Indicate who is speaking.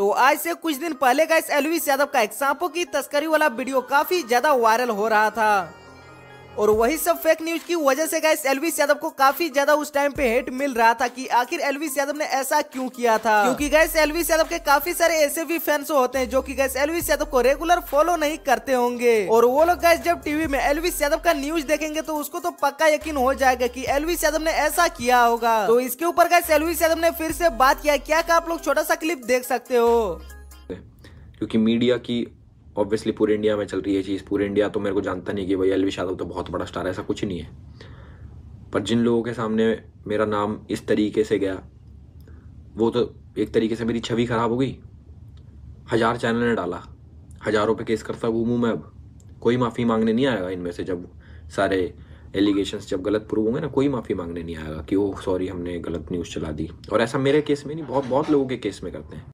Speaker 1: तो आज से कुछ दिन पहले का इस एलविस यादव का एक सांपों की तस्करी वाला वीडियो काफी ज्यादा वायरल हो रहा था और वही सब फेक न्यूज की वजह से गाइस एलविस यादव को काफी ज्यादा उस टाइम पे हेट मिल रहा था कि आखिर एलविस यादव ने ऐसा क्यों किया था क्योंकि गैस एलविस यादव के काफी सारे ऐसे भी फैंस होते हैं जो की गैस एलविस यादव को रेगुलर फॉलो नहीं करते होंगे और वो लोग गैस जब टीवी में एलविस यादव का न्यूज देखेंगे तो उसको तो पक्का यकीन हो जाएगा की एलविस यादव ने ऐसा किया होगा तो इसके ऊपर गैस एलविस यादव ने फिर से बात किया क्या आप लोग छोटा सा क्लिप देख सकते हो
Speaker 2: क्योंकि मीडिया की ऑब्वियसली पूरे इंडिया में चल रही है चीज़ पूरे इंडिया तो मेरे को जानता नहीं कि भाई एलविश यादव तो बहुत बड़ा स्टार है ऐसा कुछ नहीं है पर जिन लोगों के सामने मेरा नाम इस तरीके से गया वो तो एक तरीके से मेरी छवि ख़राब हो गई हज़ार चैनल ने डाला हज़ारों पे केस करता घूमूँ मैं अब कोई माफ़ी मांगने नहीं आएगा इनमें से जब सारे एलिगेशंस जब गलत प्रूव होंगे ना कोई माफ़ी मांगने नहीं आएगा कि ओह सॉरी हमने गलत न्यूज़ चला दी और ऐसा मेरे केस में नहीं बहुत बहुत लोगों के केस में करते हैं